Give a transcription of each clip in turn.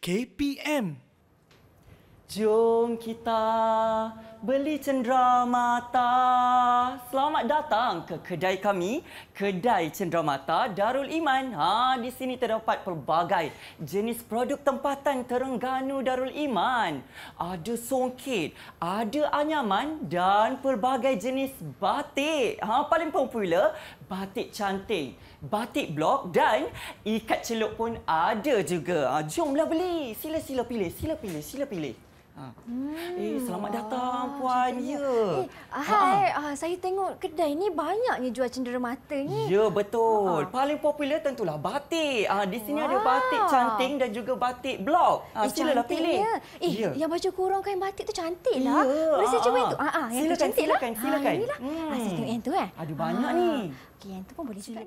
KPM. Jom kita beli cenderamata. Selamat datang ke kedai kami, Kedai Cenderamata Darul Iman. Ha, di sini terdapat pelbagai jenis produk tempatan Terengganu Darul Iman. Ada songket, ada anyaman dan pelbagai jenis batik. Ha, paling popular batik cantik batik blok dan ikat celup pun ada juga. Ha, jomlah beli. Sila-sila pilih. Sila pilih. Sila pilih. Ha. Hmm. Eh, selamat datang Wah, puan. Ya. Eh, ah, ha. hai, ha. uh, saya tengok kedai ni banyaknya jual cenderamata ni. Ya, betul. Ha. Paling popular tentulah batik. Ah, di sini Wah. ada batik canting dan juga batik blok. Ah, uh, eh, silalah pilih. Eh, ya. yang baju kurung kain batik tu cantiklah. Ya. Boleh saya cuba ah, itu? Ah, ah, yang silakan, tu cantiklah. Silakan, ah, silakan. Ha, Hmm. Ha, saya tengok hmm. yang tu eh. Ada banyak ha. ni. Okey, yang tu pun boleh juga.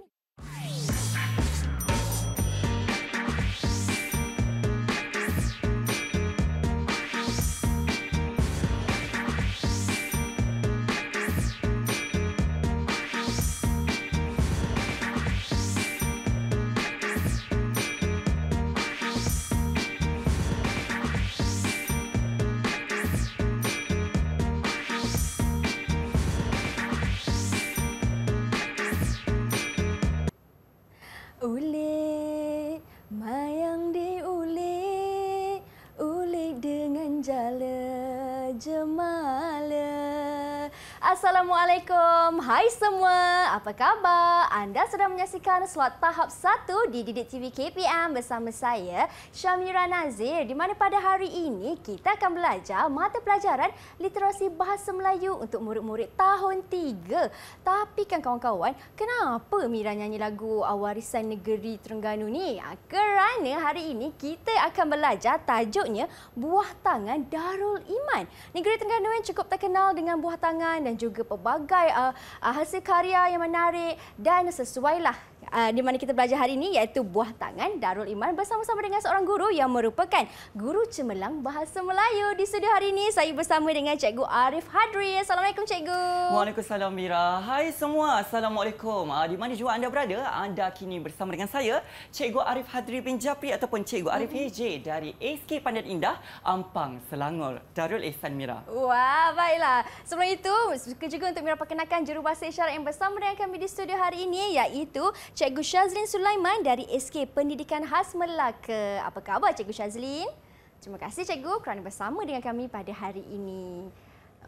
Hai semua. Apa khabar? Anda sedang menyaksikan slot tahap 1 di Didik TV KPM bersama saya, Syamira Nazir. Di mana pada hari ini kita akan belajar mata pelajaran literasi bahasa Melayu untuk murid-murid tahun 3. Tapi kan kawan-kawan, kenapa Mira nyanyi lagu Warisan Negeri Terengganu ni? Ah, kerana hari ini kita akan belajar tajuknya Buah Tangan Darul Iman. Negeri Terengganu yang cukup terkenal dengan buah tangan dan juga pelbagai uh, Ah, hasil karya yang menarik dan sesuailah uh, di mana kita belajar hari ini iaitu buah tangan Darul Iman bersama-sama dengan seorang guru yang merupakan guru cemerlang bahasa Melayu di studio hari ini saya bersama dengan cikgu Arif Hadri. Assalamualaikum cikgu. Waalaikumsalam Mira. Hai semua. Assalamualaikum. Uh, di mana juga anda berada? Anda kini bersama dengan saya cikgu Arif Hadri bin Japri ataupun cikgu Arif HJ mm-hmm. dari SK Pandan Indah Ampang Selangor Darul Ihsan Mira. Wah, baiklah. Sebelum itu, suka juga untuk Mira perkenalkan jurubahasa isyarat yang bersama dengan kami di studio hari ini iaitu Cikgu Shazlin Sulaiman dari SK Pendidikan Khas Melaka. Apa khabar Cikgu Shazlin? Terima kasih Cikgu kerana bersama dengan kami pada hari ini.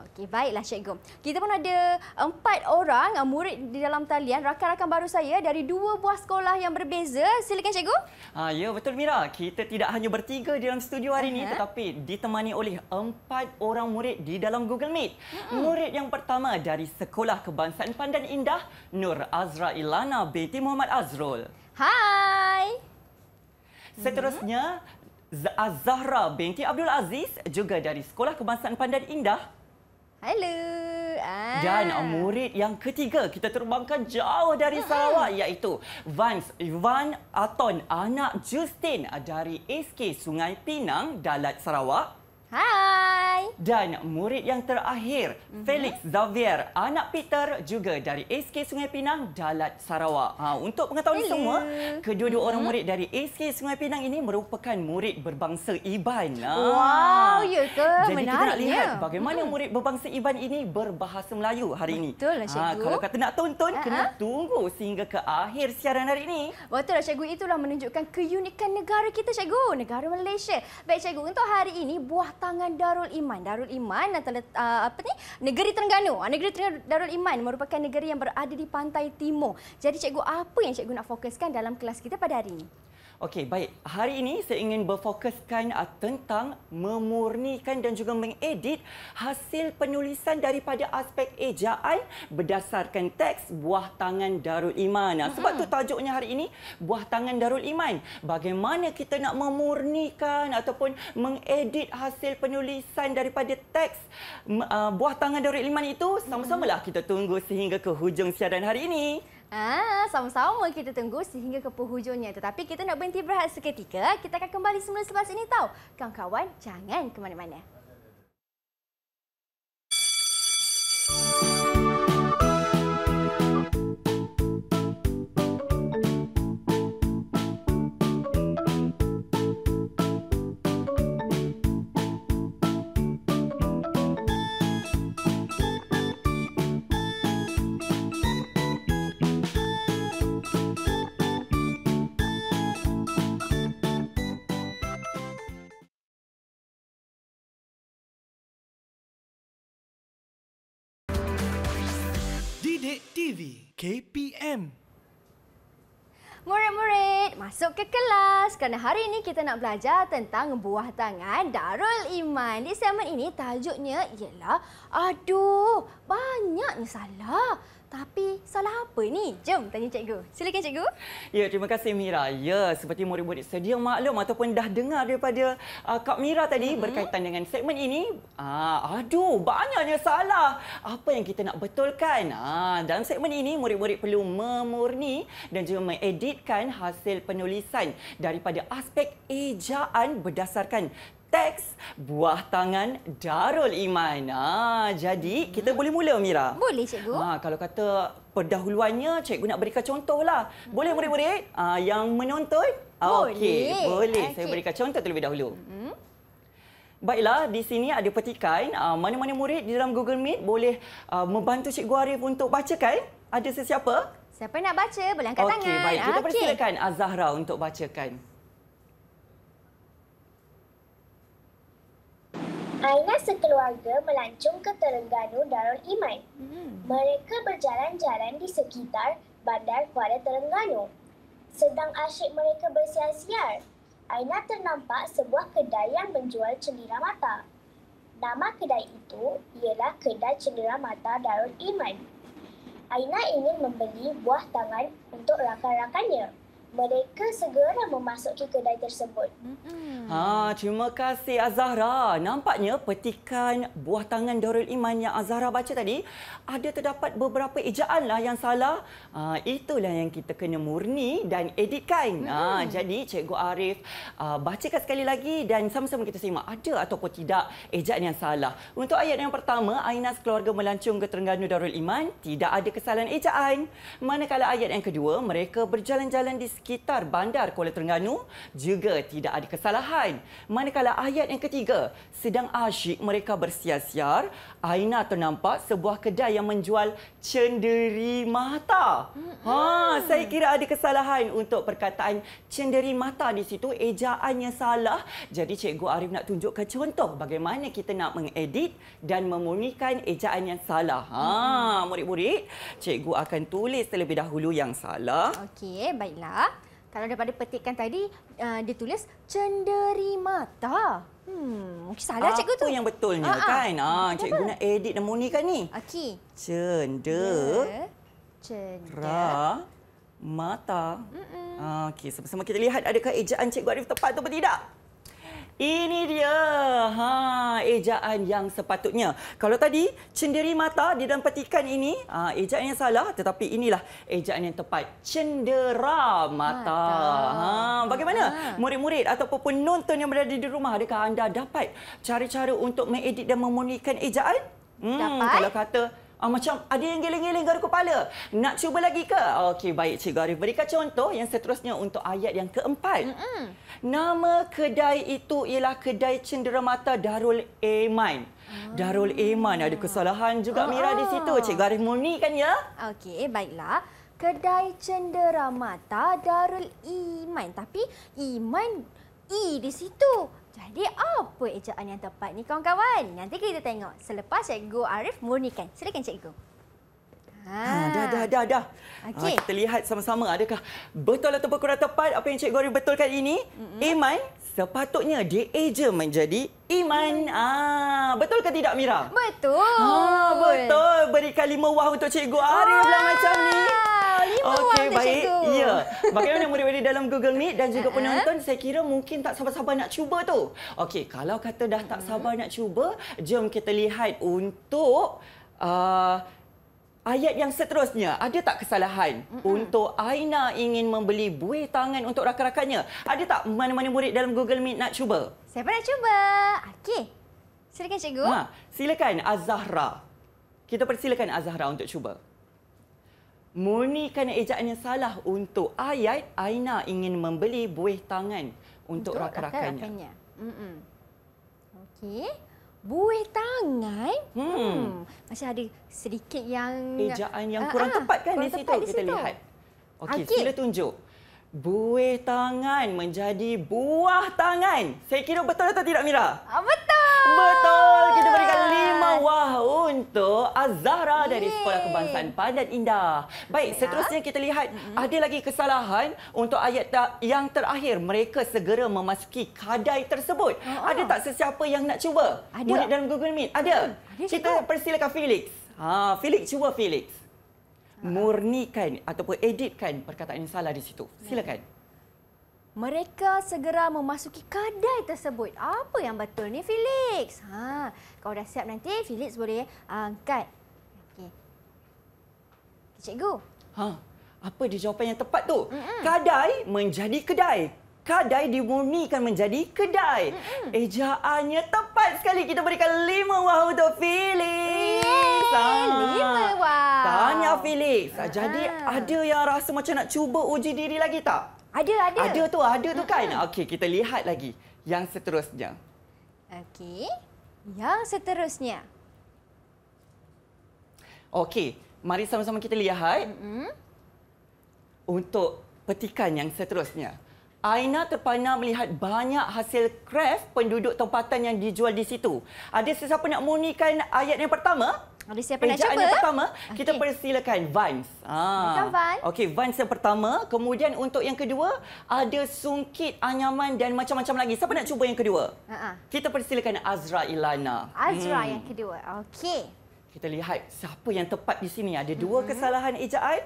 Okey, baiklah Cikgu. Kita pun ada empat orang eh, murid di dalam talian, rakan-rakan baru saya dari dua buah sekolah yang berbeza. Silakan Cikgu. Ha, ya, betul Mira. Kita tidak hanya bertiga di dalam studio hari ini, uh -huh. tetapi ditemani oleh empat orang murid di dalam Google Meet. Uh -huh. Murid yang pertama dari Sekolah Kebangsaan Pandan Indah, Nur Azra Ilana binti Muhammad Azrul. Hai. Seterusnya, Az Zahra binti Abdul Aziz juga dari Sekolah Kebangsaan Pandan Indah, Hello. Ah. Dan murid yang ketiga kita terbangkan jauh dari Sarawak iaitu Vans Ivan Aton anak Justin dari SK Sungai Pinang Dalat Sarawak. Hai dan murid yang terakhir mm-hmm. Felix Xavier anak Peter juga dari SK Sungai Pinang Dalat Sarawak. Ha untuk pengetahuan Hello. semua, kedua-dua mm-hmm. orang mhm. murid dari SK Sungai Pinang ini merupakan murid berbangsa Iban. Ha. Wow, ya ke? Jadi Menarik, kita nak lihat ya? bagaimana mm murid berbangsa Iban ini berbahasa Melayu hari ini. Betul lah, ha, cikgu. Ha kalau kata nak tonton uh-huh. kena ha. tunggu sehingga ke akhir siaran hari ini. Betul lah cikgu itulah menunjukkan keunikan negara kita cikgu, negara Malaysia. Baik cikgu, untuk hari ini buah tangan Darul Iman Darul Iman dan ah, apa ni negeri Terengganu. Ah, negeri Terengganu Darul Iman merupakan negeri yang berada di pantai timur. Jadi cikgu apa yang cikgu nak fokuskan dalam kelas kita pada hari ini? Okey, baik. Hari ini saya ingin berfokuskan ah, tentang memurnikan dan juga mengedit hasil penulisan daripada aspek ejaan berdasarkan teks Buah Tangan Darul Iman. Ah, sebab tu mm-hmm. tajuknya hari ini Buah Tangan Darul Iman. Bagaimana kita nak memurnikan ataupun mengedit hasil penulisan daripada teks ah, Buah Tangan Darul Iman itu? Sama-samalah mm-hmm. kita tunggu sehingga ke hujung siaran hari ini. Ah, sama-sama kita tunggu sehingga ke penghujungnya. Tetapi kita nak berhenti berhenti seketika. Kita akan kembali semula selepas ini tahu. Kawan-kawan, jangan ke mana-mana. Update TV KPM Murid-murid, masuk ke kelas kerana hari ini kita nak belajar tentang buah tangan Darul Iman. Di segmen ini tajuknya ialah Aduh, banyaknya salah. Tapi salah apa ni? Jom tanya cikgu. Silakan cikgu. Ya, terima kasih Mira. Ya, seperti murid-murid sedia maklum ataupun dah dengar daripada uh, Kak Mira tadi mm-hmm. berkaitan dengan segmen ini, Ah, aduh, banyaknya salah. Apa yang kita nak betulkan? Ah, dalam segmen ini, murid-murid perlu memurni dan juga mengeditkan hasil penulisan daripada aspek ejaan berdasarkan teks buah tangan Darul Iman. Ha, jadi kita boleh mula Mira. Boleh cikgu. Ha, kalau kata pendahuluannya cikgu nak berikan contohlah. Boleh hmm. murid-murid Ah, yang menonton? Boleh. Okey, boleh. Okay. Saya berikan contoh terlebih dahulu. Hmm. Baiklah, di sini ada petikan ha, mana-mana murid di dalam Google Meet boleh ha, membantu cikgu Arif untuk bacakan. Ada sesiapa? Siapa nak baca boleh angkat okay, tangan. Okey, baik. Kita okay. persilakan Azahra untuk bacakan. Aina sekeluarga melancung ke Terengganu Darul Iman. Hmm. Mereka berjalan-jalan di sekitar bandar Kuala Terengganu. Sedang asyik mereka bersiar-siar, Aina ternampak sebuah kedai yang menjual cendera mata. Nama kedai itu ialah Kedai Cendera Mata Darul Iman. Aina ingin membeli buah tangan untuk rakan-rakannya mereka segera memasuki kedai tersebut. Ah, terima kasih Azahra. Nampaknya petikan buah tangan Darul Iman yang Azahra baca tadi ada terdapat beberapa ejaan lah yang salah. Ha, itulah yang kita kena murni dan editkan. Ha, hmm. jadi Cikgu Arif ha, bacakan sekali lagi dan sama-sama kita simak ada ataupun tidak ejaan yang salah. Untuk ayat yang pertama, Ainas keluarga melancung ke Terengganu Darul Iman, tidak ada kesalahan ejaan. Manakala ayat yang kedua, mereka berjalan-jalan di sekitar bandar Kuala Terengganu juga tidak ada kesalahan. Manakala ayat yang ketiga, sedang asyik mereka bersiar-siar, Aina ternampak sebuah kedai yang menjual cenderi mata. Ha, saya kira ada kesalahan untuk perkataan cenderi mata di situ. Ejaannya salah. Jadi Cikgu Arif nak tunjukkan contoh bagaimana kita nak mengedit dan memurnikan ejaan yang salah. Ha, murid-murid, Cikgu akan tulis terlebih dahulu yang salah. Okey, baiklah kalau daripada petikan tadi uh, dia tulis cenderimata. Hmm, mungkin salah cikgu tu. Apa yang betulnya uh ah, -huh. Ah. kan? Ah, uh, cikgu nak edit nama ni kan ni? Okey. Cender cendera mata. Mm -mm. Okey, sama-sama kita lihat adakah ejaan cikgu Arif tepat atau tidak. Ini dia ha, ejaan yang sepatutnya. Kalau tadi cenderi mata di dalam petikan ini, ha, ejaan yang salah tetapi inilah ejaan yang tepat. Cendera mata. Ha, bagaimana ha. murid-murid ataupun penonton yang berada di rumah, adakah anda dapat cara-cara untuk mengedit dan memulihkan ejaan? Hmm, dapat. Kalau kata Uh, macam ada yang geleng-geleng garuk kepala. Nak cuba lagi ke? Okey, baik Cikgu Arif. Berikan contoh yang seterusnya untuk ayat yang keempat. Mm-mm. Nama kedai itu ialah Kedai Cenderamata Darul Eman. Ah. Darul Eman ada kesalahan juga oh, Mira di situ. Ah. Cik Garif Murni kan ya? Okey, baiklah. Kedai Cenderamata Darul Iman. Tapi Iman E di situ. Jadi apa ejaan yang tepat ni kawan-kawan? Nanti kita tengok selepas cikgu Arif murnikan. Silakan cikgu. Ha, dah, dah, dah. dah. Ah, okay. Ha, kita lihat sama-sama adakah betul atau kurang tepat apa yang Cikgu Arif betulkan ini. Iman, mm -hmm. sepatutnya dia eja menjadi Iman. Mm. Ah, betul ke tidak, Mira? Betul. Ha, betul. Berikan lima wah untuk Cikgu Arif lah macam ni. Ah. Okey, baik. Ya. Bagaimana murid-murid dalam Google Meet dan juga penonton, saya kira mungkin tak sabar-sabar nak cuba tu. Okey, kalau kata dah tak hmm. sabar nak cuba, jom kita lihat untuk uh, Ayat yang seterusnya, ada tak kesalahan untuk Aina ingin membeli buih tangan untuk rakan-rakannya? Ada tak mana-mana murid dalam Google Meet nak cuba? Siapa nak cuba? Okey. Silakan, Cikgu. Ha, silakan, Azahra. Kita persilakan Azahra untuk cuba murnikan ejaan yang salah untuk ayat Aina ingin membeli buih tangan untuk, untuk rakan-rakannya. rakan Mm-mm. Okey. Buih tangan. Hmm. hmm. Masih ada sedikit yang ejaan yang ah, kurang uh tepat kan kurang di, tepat situ? di situ kita lihat. Okey, okay. sila tunjuk. Buih tangan menjadi buah tangan. Saya kira betul atau tidak Mira? Ah, betul. Betul. Kita berikan Wah untuk Azara yeah. dari Sekolah Kebangsaan Pandan Indah. Baik, okay, seterusnya kita lihat mm -hmm. ada lagi kesalahan untuk ayat tak yang terakhir. Mereka segera memasuki kadai tersebut. Oh, oh. Ada tak sesiapa yang nak cuba? Ada. Murid dalam Google Meet? Ada. Hmm, Cita persilakan Felix. Ha, Felix, cuba Felix. Ha. Murnikan ataupun editkan perkataan yang salah di situ. Silakan. Yeah. Mereka segera memasuki kedai tersebut. Apa yang betul ni Felix? Ha, kau dah siap nanti Felix boleh angkat. Okey. Cikgu. Ha, apa dia jawapan yang tepat tu? Mm-mm. Kadai menjadi kedai. Kadai dimurnikan menjadi kedai. Mm-mm. Ejaannya tepat sekali. Kita berikan lima wah untuk Felix. ha. lima wah. Tanya Felix. Ha, jadi ha. ada yang rasa macam nak cuba uji diri lagi tak? Ada, ada. Ada tu, ada tu kan. Okey, kita lihat lagi yang seterusnya. Okey. Yang seterusnya. Okey, mari sama-sama kita lihat. Mm-hmm. Untuk petikan yang seterusnya. Aina terpana melihat banyak hasil kraft penduduk tempatan yang dijual di situ. Ada sesiapa nak murnikan ayat yang pertama? Ada siapa eh, nak cuba? pertama, okay. kita persilakan Vans. Ah. Vans. Okey, Vans yang pertama. Kemudian untuk yang kedua, ada sungkit, anyaman dan macam-macam lagi. Siapa nak cuba yang kedua? Uh -huh. Kita persilakan Azra Ilana. Azra hmm. yang kedua. Okey. Kita lihat siapa yang tepat di sini. Ada dua uh mm-hmm. -huh. kesalahan ejaan.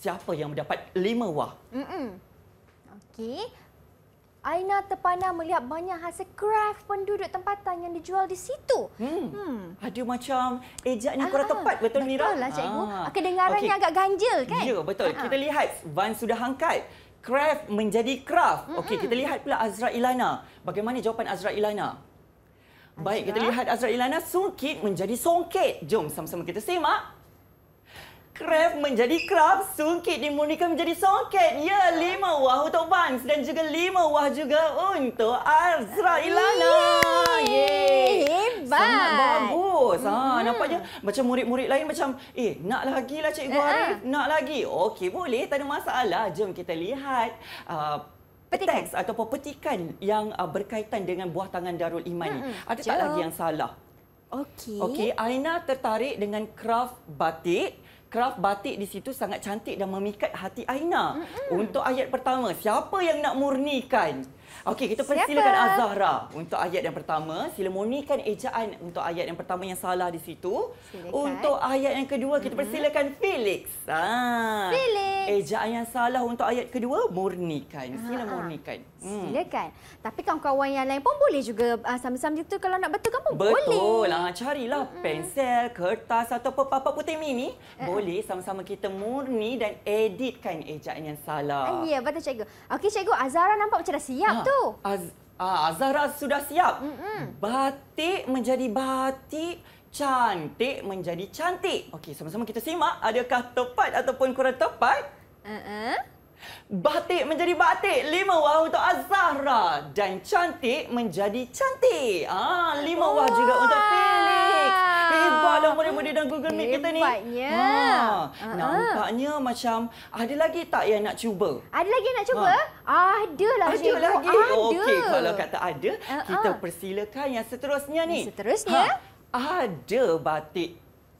Siapa yang mendapat lima wah? Uh -huh. Okey. Aina terpana melihat banyak hasil craft penduduk tempatan yang dijual di situ. Hmm. hmm. Ada macam ejak ni kurang ah, ah. tepat betul, betul Mira? Betullah cikgu. Ah. Kedengarannya okay. agak ganjil kan? Ya, betul. Aha. Ah. Kita lihat Van sudah angkat. Craft menjadi craft. Okey, kita lihat pula Azra Ilana. Bagaimana jawapan Azra Ilana? Azra. Baik, kita lihat Azra Ilana sungkit menjadi songket. Jom sama-sama kita simak. Craft menjadi craft, sungkit dimurnikan menjadi songket. Ya, lima wah untuk Bangs dan juga lima wah juga untuk Azra Ilana. Yeay. Hebat. Sangat bagus. Ha, hmm. Nampaknya macam murid-murid lain macam, eh, nak lagi lah Cikgu uh-huh. Arif. Nak lagi. Okey, boleh. Tak ada masalah. Jom kita lihat. Uh, Petikan. teks ataupun petikan yang uh, berkaitan dengan buah tangan Darul Iman hmm, ni. Hmm. Ada jauh. tak lagi yang salah? Okey. Okey, Aina tertarik dengan craft batik craft batik di situ sangat cantik dan memikat hati Aina. Mm-hmm. Untuk ayat pertama, siapa yang nak murnikan? Okey, kita persilakan Siapa? Azhara untuk ayat yang pertama. Sila murnikan ejaan untuk ayat yang pertama yang salah di situ. Silakan. Untuk ayat yang kedua, kita mm-hmm. persilakan hmm. Felix. Ha. Felix. Ejaan yang salah untuk ayat kedua, murnikan. Ha, Sila ha. murnikan. Hmm. Silakan. Tapi kawan-kawan yang lain pun boleh juga uh, ah, sama-sama itu kalau nak betul kan pun betul. boleh. Betul. Ah, carilah hmm. pensel, kertas atau apa-apa putih mini. Eh, eh. Boleh sama-sama kita murni dan editkan ejaan yang salah. Ah, ya, betul cikgu. Okey cikgu, Azara nampak macam dah siap tu. Az Ah, Azara sudah siap. Mm -mm. Batik menjadi batik, cantik menjadi cantik. Okey, sama-sama kita simak adakah tepat ataupun kurang tepat. Uh -uh. Batik menjadi batik. Lima wah untuk Azara. Dan cantik menjadi cantik. Ah, Lima wah juga untuk Felix. Hebat dong lah murid-murid dalam Google Meet kita ni. Hebatnya. Ha. Uh-huh. Nampaknya macam ada lagi tak yang nak cuba? Ada lagi nak ha. cuba? Ha. ada lah. Oh, ada lagi. Okey, kalau kata ada, uh-huh. kita persilakan yang seterusnya ni. Seterusnya. Ha. Ada batik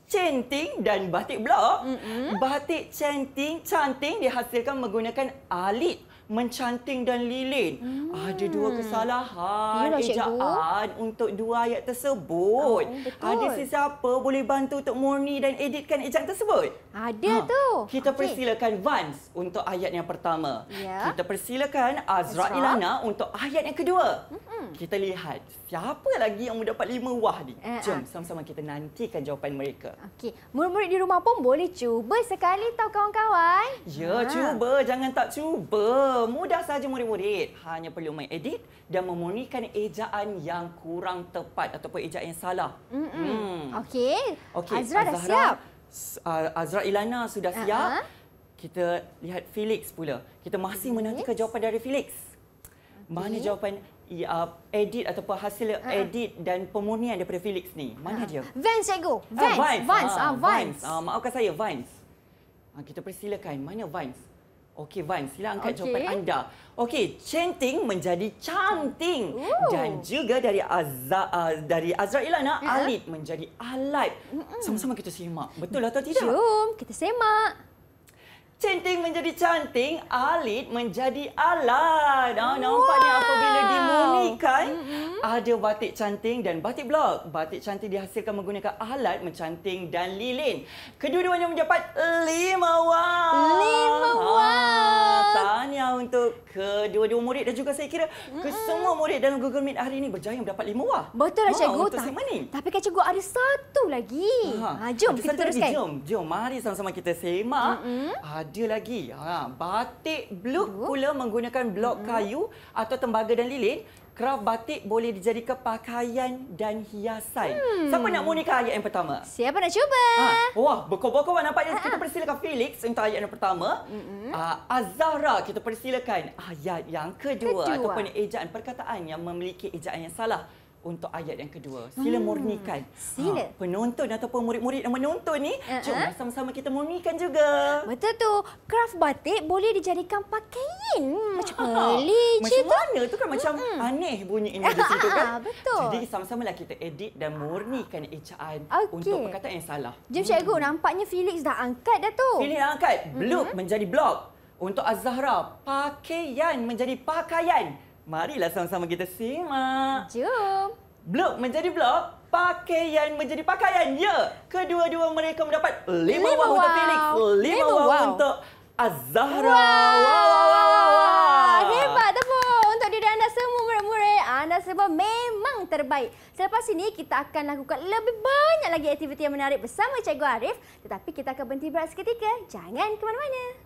centing dan batik blok. Mm-hmm. Batik centing canting dihasilkan menggunakan alit mencanting dan lilin. Hmm. Ada dua kesalahan Yalah, ejaan cikgu. untuk dua ayat tersebut. Oh, Ada sesiapa boleh bantu untuk murni dan editkan ejaan tersebut? Ada ha. tu. Kita okay. persilakan Vance untuk ayat yang pertama. Yeah. Kita persilakan Azra That's Ilana untuk ayat yang kedua. Hmm. Kita lihat siapa lagi yang mendapat lima wah ni. Eh, Jom ah. sama-sama kita nantikan jawapan mereka. Okey, murid-murid di rumah pun boleh cuba sekali tahu kawan-kawan. Ya, ha. cuba. Jangan tak cuba mudah saja murid-murid hanya perlu mengedit dan memurnikan ejaan yang kurang tepat ataupun ejaan yang salah. Hmm. Okey. Okay. Azra dah siap. Uh, Azra Ilana sudah uh-huh. siap. Uh-huh. Kita lihat Felix pula. Kita masih yes. menantikan jawapan dari Felix. Okay. Mana jawapan uh, edit ataupun hasil uh-huh. edit dan pemurnian daripada Felix ni? Mana uh-huh. dia? Vans cikgu. Ah, Vance. Uh, Vans. Vance. Uh, Vance. Uh, Vance. Uh, maafkan saya, Vance. Uh, kita persilakan. Mana Vans? Okey, Van, sila angkat okay. copet anda. Okey, Chanting menjadi Chanting. Ooh. Dan juga dari Azra, uh, ah, dari Azra Ilana, ha? Alit menjadi Alit. Sama-sama kita simak. Betul atau tidak? Jom, kita simak menjadi cantik, alit menjadi alat. Ah, nampak ni apabila dimunikan, mm-hmm. ada batik canting dan batik blok. Batik canting dihasilkan menggunakan alat mencanting dan lilin. Kedua-duanya mendapat lima wang. Lima ah. wang. Ah tahniah untuk kedua-dua murid dan juga saya kira ke semua murid dalam Google Meet hari ini berjaya mendapat lima wah. Betul lah cikgu. Ta ni. Tapi kan cikgu ada satu lagi. Ha, ha jom kita teruskan. Lagi. Jom, jom mari sama-sama kita semak. Mm -hmm. Ada lagi. Ha, batik blue pula menggunakan blok mm -hmm. kayu atau tembaga dan lilin Craft batik boleh dijadikan pakaian dan hiasan. Hmm. Siapa nak munikan ayat yang pertama? Siapa nak cuba? Ha. Wah, berkobor-kobor nampaknya. Kita ah, ah. persilakan Felix untuk ayat yang pertama. Uh, Azhara, kita persilakan ayat yang kedua, kedua. Ataupun ejaan perkataan yang memiliki ejaan yang salah untuk ayat yang kedua. Sila hmm. murnikan. Sila. Ha, penonton ataupun murid-murid yang menonton ni, uh-huh. jom ha. sama-sama kita murnikan juga. Betul tu. Craft batik boleh dijadikan pakaian. Hmm. Macam ha. beli macam cita. mana tu kan macam aneh bunyi ini di situ kan. Betul. Jadi sama-sama lah kita edit dan murnikan ejaan okay. untuk perkataan yang salah. Jom hmm. cikgu, nampaknya Felix dah angkat dah tu. Felix dah angkat. Blok hmm. menjadi blok. Untuk Azahra, pakaian menjadi pakaian. Marilah sama-sama kita simak. Jom. Blok menjadi blok, pakaian menjadi pakaian. Ya, kedua-dua mereka mendapat lima, lima wow, untuk Felix, lima, lima wow, untuk Azahra. Wow, wow, wow, wow, wow. Hebat, tepuk untuk diri anda semua murid-murid. Anda semua memang terbaik. Selepas ini, kita akan lakukan lebih banyak lagi aktiviti yang menarik bersama Cikgu Arif. Tetapi kita akan berhenti berat seketika. Jangan ke mana-mana.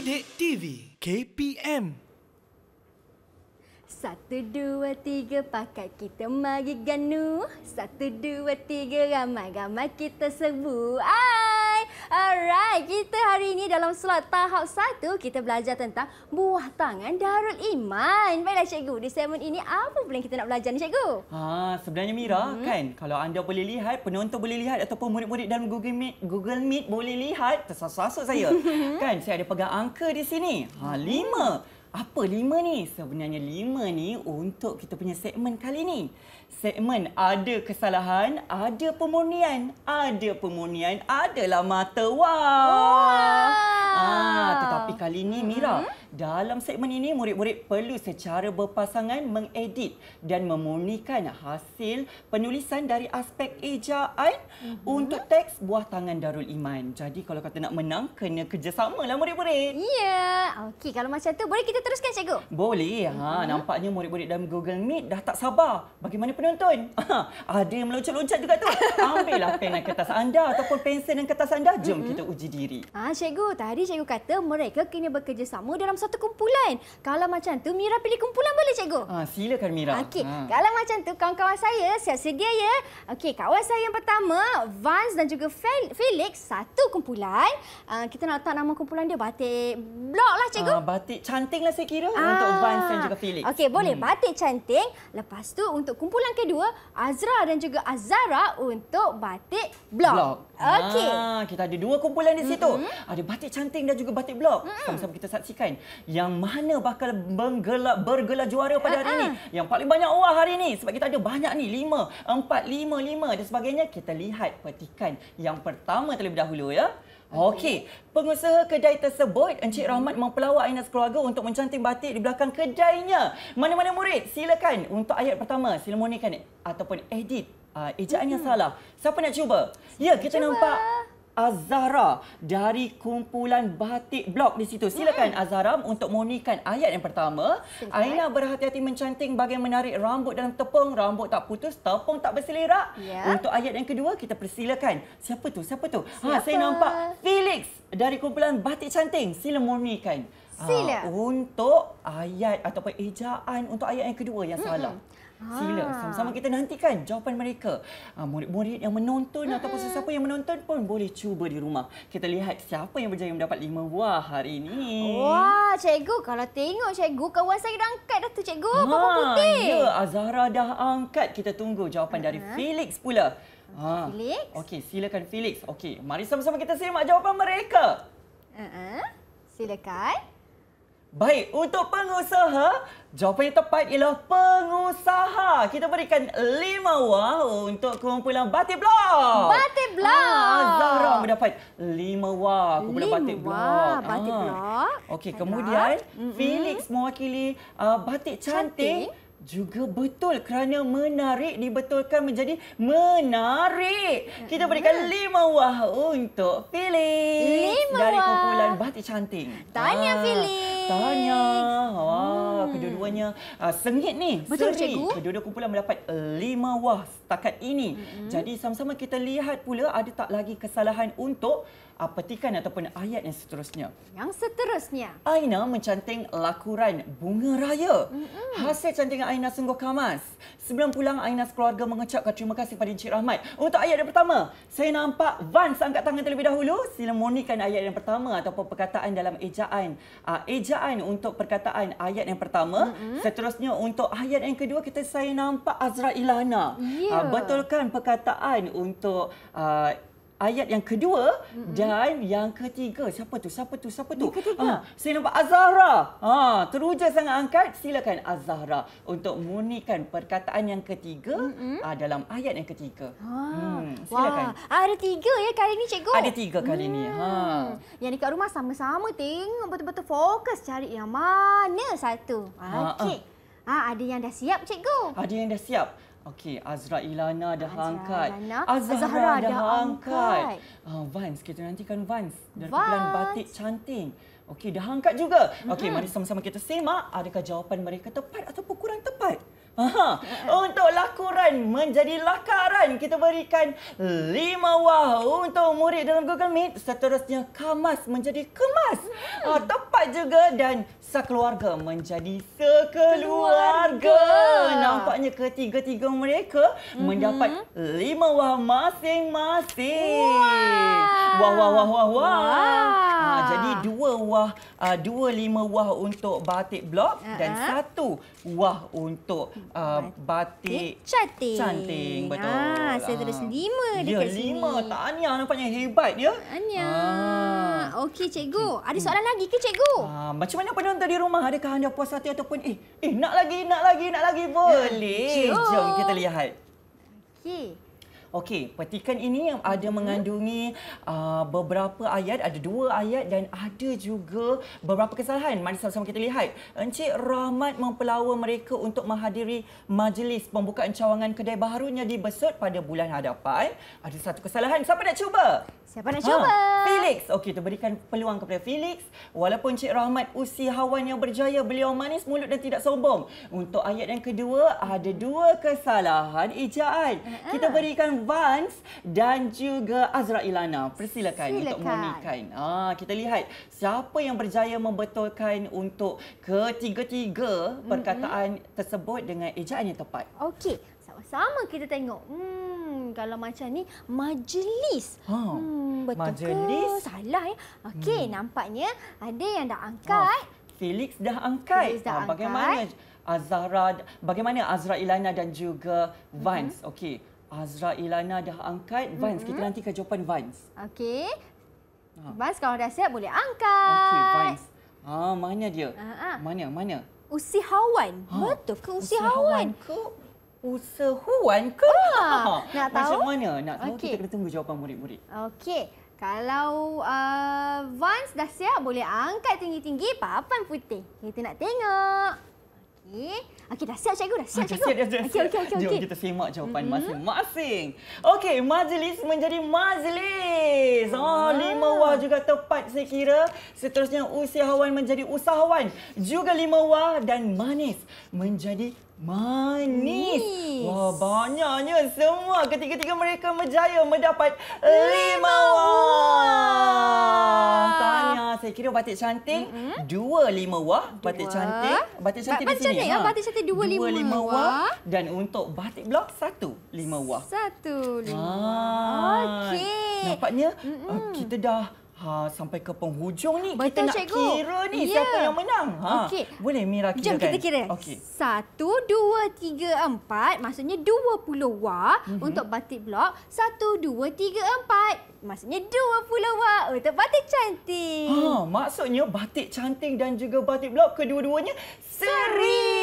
Sidik TV KPM satu, dua, tiga, pakat kita mari ganu. Satu, dua, tiga, ramai-ramai kita sebut. Ah! Alright, kita hari ini dalam slot tahap satu kita belajar tentang buah tangan Darul Iman. Baiklah cikgu, di segmen ini apa pula kita nak belajar ni cikgu? Ha, sebenarnya Mira hmm. kan, kalau anda boleh lihat, penonton boleh lihat ataupun murid-murid dalam Google Meet, Google Meet boleh lihat, tersasuk saya. kan, saya ada pegang angka di sini. Ha, 5. Apa lima ni? Sebenarnya lima ni untuk kita punya segmen kali ni. Segmen ada kesalahan, ada pemurnian, ada pemurnian, adalah mata. Wah! Wow. Wow. Ah, tetapi kali ni Mira, hmm? Dalam segmen ini, murid-murid perlu secara berpasangan mengedit dan memurnikan hasil penulisan dari aspek ejaan mm-hmm. untuk teks Buah Tangan Darul Iman. Jadi kalau kata nak menang, kena kerjasama lah murid-murid. Ya, yeah. okey. Kalau macam tu boleh kita teruskan, cikgu? Boleh. Ha, mm-hmm. Nampaknya murid-murid dalam Google Meet dah tak sabar. Bagaimana penonton? Ha, ada yang meloncat-loncat juga tu. Ambillah pen dan kertas anda ataupun pensel dan kertas anda. Jom mm-hmm. kita uji diri. Ha, cikgu, tadi cikgu kata mereka kena bekerjasama dalam satu kumpulan. Kalau macam tu Mira pilih kumpulan boleh cikgu? Ah, silakan Mira. Okey. Ha. Kalau macam tu kawan-kawan saya siap sedia ya. Okey, kawan saya yang pertama Vance dan juga Felix satu kumpulan. Uh, kita nak letak nama kumpulan dia batik blok lah cikgu. Ah, batik lah saya kira ah. untuk Vance dan juga Felix. Okey, boleh hmm. batik canting. Lepas tu untuk kumpulan kedua Azra dan juga Azara untuk batik blok. blok. Okey. Ah, kita ada dua kumpulan di situ. Mm -hmm. Ada batik cantik dan juga batik blok. Sama-sama mm -hmm. kita saksikan yang mana bakal bergelar bergelar juara pada hari ini. Yang paling banyak orang hari ini sebab kita ada banyak ni lima empat lima lima dan sebagainya. Kita lihat petikan yang pertama terlebih dahulu ya. Okey, pengusaha kedai tersebut Encik Rahmat mempelawat Aina sekeluarga untuk mencanting batik di belakang kedainya. Mana-mana murid, silakan untuk ayat pertama, sila monikan ataupun edit uh, ejaan yang salah. Siapa nak cuba? Ya, kita cuba. nampak Azhara dari kumpulan Batik Blok di situ. Silakan hmm. Azhara untuk monikan ayat yang pertama. Aina berhati-hati mencanting bagaimana menarik rambut dalam tepung. Rambut tak putus, tepung tak berselerak. Ya. Untuk ayat yang kedua, kita persilakan. Siapa tu? Siapa tu? Ha, Siapa? Ha, saya nampak Felix dari kumpulan Batik Canting. Sila monikan ha, Sila. Ha, untuk ayat ataupun ejaan untuk ayat yang kedua yang salah. Sila. Ah. Sama-sama kita nantikan jawapan mereka. Ah, murid-murid yang menonton mm -hmm. ataupun sesiapa yang menonton pun boleh cuba di rumah. Kita lihat siapa yang berjaya mendapat lima buah hari ini. Wah, cikgu. Kalau tengok cikgu, kawan saya dah angkat dah tu cikgu. Ha, putih. Ya, Azhara dah angkat. Kita tunggu jawapan -hmm. dari Felix pula. Ha. Felix? Okey, silakan Felix. Okey, mari sama-sama kita simak jawapan mereka. Uh -uh. Silakan. Silakan. Baik, untuk pengusaha, jawapan yang tepat ialah pengusaha. Kita berikan lima wang untuk kumpulan Batik Blok. Batik Blok. Ah, Zahra mendapat lima wang kumpulan lima Batik Blok. Lima Batik ah. Blok. Ah. Okey, kemudian Felix mewakili uh, Batik Cantik. cantik juga betul kerana menarik dibetulkan menjadi menarik. Kita berikan lima wah untuk Philip dari kumpulan Batik Cantik. Tanya Philip. Ah, tanya. Wah, ah, hmm. kedua-duanya ah, sengit ni. Betul seri. cikgu. Kedua-dua kumpulan mendapat eh, lima wah setakat ini. Hmm. Jadi sama-sama kita lihat pula ada tak lagi kesalahan untuk uh, petikan ataupun ayat yang seterusnya. Yang seterusnya. Aina mencanting lakuran bunga raya. Mm-hmm. Hasil cantingan Aina sungguh kamas. Sebelum pulang, Aina sekeluarga mengucapkan terima kasih kepada Encik Rahmat. Untuk ayat yang pertama, saya nampak Van angkat tangan terlebih dahulu. Sila monikan ayat yang pertama ataupun perkataan dalam ejaan. Ah, ejaan untuk perkataan ayat yang pertama. Mm-hmm. Seterusnya untuk ayat yang kedua, kita saya nampak Azra Ilana. Yeah. Ya. betulkan perkataan untuk ah, ayat yang kedua mm-hmm. dan yang ketiga. Siapa tu? Siapa tu? Siapa tu? Ketiga. Ha, saya nampak Azahra. Ha, ah, teruja sangat angkat. Silakan Azahra untuk munikan perkataan yang ketiga mm-hmm. uh, dalam ayat yang ketiga. Ha. Hmm, silakan. Wah. Ada tiga ya kali ini cikgu? Ada tiga kali ha. hmm. ini. Ha. Yang dekat rumah sama-sama tengok betul-betul fokus cari yang mana satu. Okey. Ha, ha. ha, ada yang dah siap cikgu? Ada yang dah siap. Okey, Azra Ilana dah Azra angkat. Azra Azhara dah, dah angkat. angkat. Uh, Vans, kita nantikan Vans. Dari kumpulan batik cantik. Okey, dah angkat juga. Okey, mm-hmm. mari sama-sama kita semak adakah jawapan mereka tepat ataupun kurang tepat. Aha, untuk lakuran menjadi lakaran, kita berikan lima wah untuk murid dalam Google Meet. Seterusnya, kemas menjadi kemas. Hmm. Ah, tepat juga dan sekeluarga menjadi sekeluarga. Keluarga. Nampaknya ketiga-tiga mereka hmm. mendapat lima wah masing-masing. wah, wah, wah, wah. wah. wah. Ah. jadi dua wah uh, dua lima wah untuk batik blok uh -huh. dan ah. satu wah untuk uh, batik cantik. Cantik betul. Ah, saya terus lima uh. dekat ya, lima. sini. Ya lima. Tahniah nampaknya hebat dia. Ya. Tahniah. Ah. Okey cikgu, hmm. ada soalan lagi ke cikgu? Ah, macam mana penonton di rumah? Adakah anda puas hati ataupun eh eh nak lagi, nak lagi, nak lagi boleh. Jom, Jom kita lihat. Okey. Okey, petikan ini yang ada mhm. mengandungi uh, beberapa ayat, ada dua ayat dan ada juga beberapa kesalahan. Mari sama-sama kita lihat. Encik Rahmat mempelawa mereka untuk menghadiri majlis pembukaan cawangan kedai barunya di Besut pada bulan hadapan. Ada satu kesalahan. Siapa nak cuba? Siapa nak ha. cuba? Felix. Okey, kita berikan peluang kepada Felix. Walaupun Encik Rahmat usi hawan yang berjaya, beliau manis mulut dan tidak sombong. Untuk ayat yang kedua, ada dua kesalahan ejaan. Kita ha. berikan Vans dan juga Azra Ilana. Persilakan, Silakan. untuk memenangkan. Ah, kita lihat siapa yang berjaya membetulkan untuk ketiga-tiga perkataan mm -hmm. tersebut dengan ejaan yang tepat. Okey, sama-sama kita tengok. Hmm, kalau macam ni majlis. Ha. Hmm, betul majlis. ke? Salah ya. Okey, hmm. nampaknya ada yang dah angkat. Ha. Felix dah angkat. Felix dah ha, bagaimana Azra, bagaimana Azra Ilana dan juga Vans? Mm -hmm. Okey. Azra Ilana dah angkat. Vans, mm-hmm. kita nantikan jawapan Vans. Okey. Ha. Vans kalau dah siap boleh angkat. Okey, Vans. Ha, ah, mana dia? Uh-huh. Mana, mana? Usihawan. Ha? Betul ke usihawan? Usihawan ke? Usihawan ke? Ah, nak tahu? Macam mana? Nak tahu okay. kita kena tunggu jawapan murid-murid. Okey. Kalau uh, Vans dah siap boleh angkat tinggi-tinggi papan putih. Kita nak tengok. Okey dah siap cikgu dah siap okay, ah, cikgu. Okey okey okey okey. Jom kita simak jawapan mhm. masing-masing. Mm -hmm. Okey majlis menjadi majlis. Oh, ah. lima wah juga tepat saya kira. Seterusnya usahawan menjadi usahawan. Juga lima wah dan manis menjadi manis. Wah, wow, banyaknya semua ketiga-tiga mereka berjaya mendapat lima wah. wah. Tanya saya kira batik cantik mm -hmm. dua lima wah batik cantik batik cantik ba batik di sini. Cantik, ha? Batik cantik dua, dua lima wah. wah dan untuk batik blok satu lima wah. Satu lima. Ah. Okey. Nampaknya mm -hmm. kita dah Ha, sampai ke penghujung ni Betul, kita nak cikgu. kira ni yeah. siapa yang menang. Ha. Okay. Boleh Mira kira Jom kita kira. Okay. Satu, dua, tiga, empat. Maksudnya dua puluh wa mm -hmm. untuk batik blok. Satu, dua, tiga, empat. Maksudnya dua puluh wa, untuk batik cantik. Ha, maksudnya batik cantik dan juga batik blok kedua-duanya seri. seri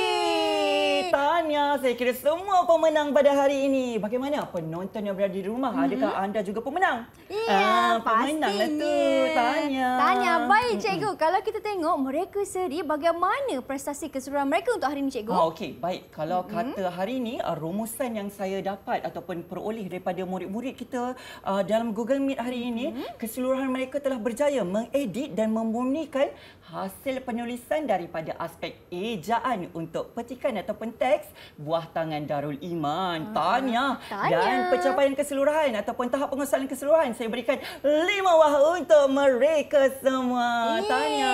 tanya saya kira semua pemenang pada hari ini. Bagaimana penonton yang berada di rumah? Mm-hmm. Adakah anda juga pemenang? Ya, ah, pemenang lah pastinya. Tanya. Tanya. Baik, cikgu. Kalau kita tengok mereka sedih bagaimana prestasi keseluruhan mereka untuk hari ini, cikgu? Ah, Okey, baik. Kalau kata hari ini, ah, rumusan yang saya dapat ataupun peroleh daripada murid-murid kita ah, dalam Google Meet hari ini, mm-hmm. keseluruhan mereka telah berjaya mengedit dan memurnikan hasil penulisan daripada aspek ejaan untuk petikan ataupun teks buah tangan Darul Iman. Ah, tanya. tanya. Dan pencapaian keseluruhan ataupun tahap pengesalan keseluruhan saya berikan lima wah untuk mereka semua. Yeay, tanya.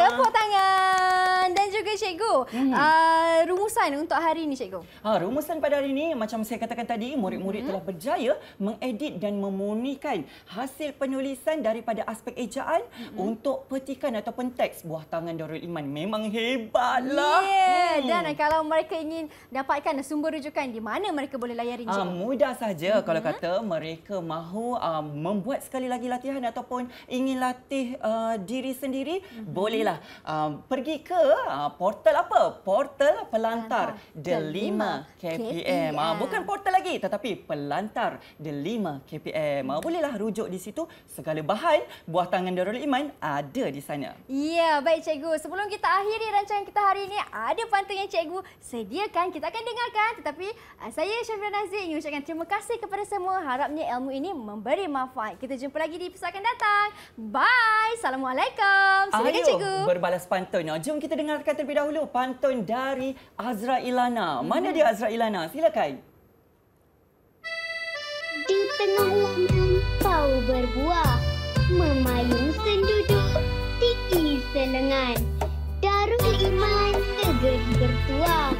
Tepuk tangan. Dan juga ke cikgu? Hmm. Uh, rumusan untuk hari ini cikgu. Ha, rumusan pada hari ini macam saya katakan tadi, murid-murid hmm. telah berjaya mengedit dan memurnikan hasil penulisan daripada aspek ejaan hmm. untuk petikan ataupun teks buah tangan Darul Iman. Memang hebatlah. Yeah. Hmm. Dan kalau mereka ingin dapatkan sumber rujukan di mana mereka boleh layari ah, cikgu? Ha, mudah saja hmm. kalau kata mereka mahu uh, membuat sekali lagi latihan ataupun ingin latih uh, diri sendiri, hmm. bolehlah uh, pergi ke uh, portal apa? Portal pelantar Delima KPM. KPM. Bukan portal lagi tetapi pelantar Delima KPM. Ah, bolehlah rujuk di situ. Segala bahan buah tangan Darul Iman ada di sana. Ya, baik cikgu. Sebelum kita akhiri rancangan kita hari ini, ada pantun yang cikgu sediakan. Kita akan dengarkan. Tetapi ah, saya Syafira Nazir ingin ucapkan terima kasih kepada semua. Harapnya ilmu ini memberi manfaat. Kita jumpa lagi di episod akan datang. Bye. Assalamualaikum. Silakan Ayuh, cikgu. Berbalas pantun. Ah, jom kita dengarkan terlebih terlebih dahulu pantun dari Azra Ilana. Mana mhm. dia Azra Ilana? Silakan. Di tengah lantun kau berbuah, memayung senduduk tinggi selengan. Darul iman segeri bertuah,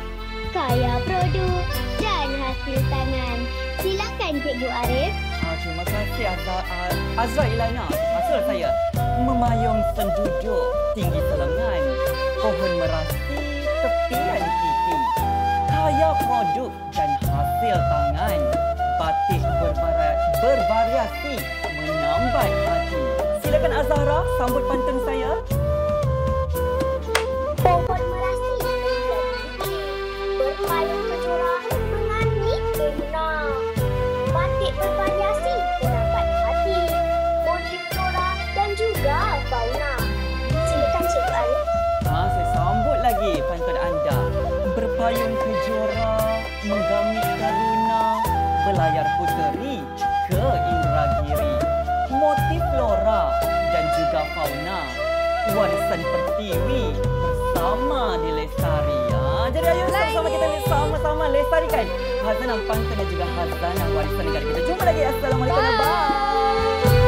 kaya produk dan hasil tangan. Silakan Cikgu Arif. Ah, terima kasih Azra, Azra Ilana. Maksud saya, memayung senduduk tinggi selengan pohon merasti, tepian kiki, kaya produk dan hasil tangan. Batik berbarat bervariasi menambah hati. Silakan Azahra sambut pantun saya. warisan San Pertiwi bersama di Lestari. Ya. Jadi ayo sama-sama kita sama-sama lestarikan Hazanah Pantai dan juga Hazanah Warisan negara kita. Jumpa lagi. Assalamualaikum. Bye. Bye.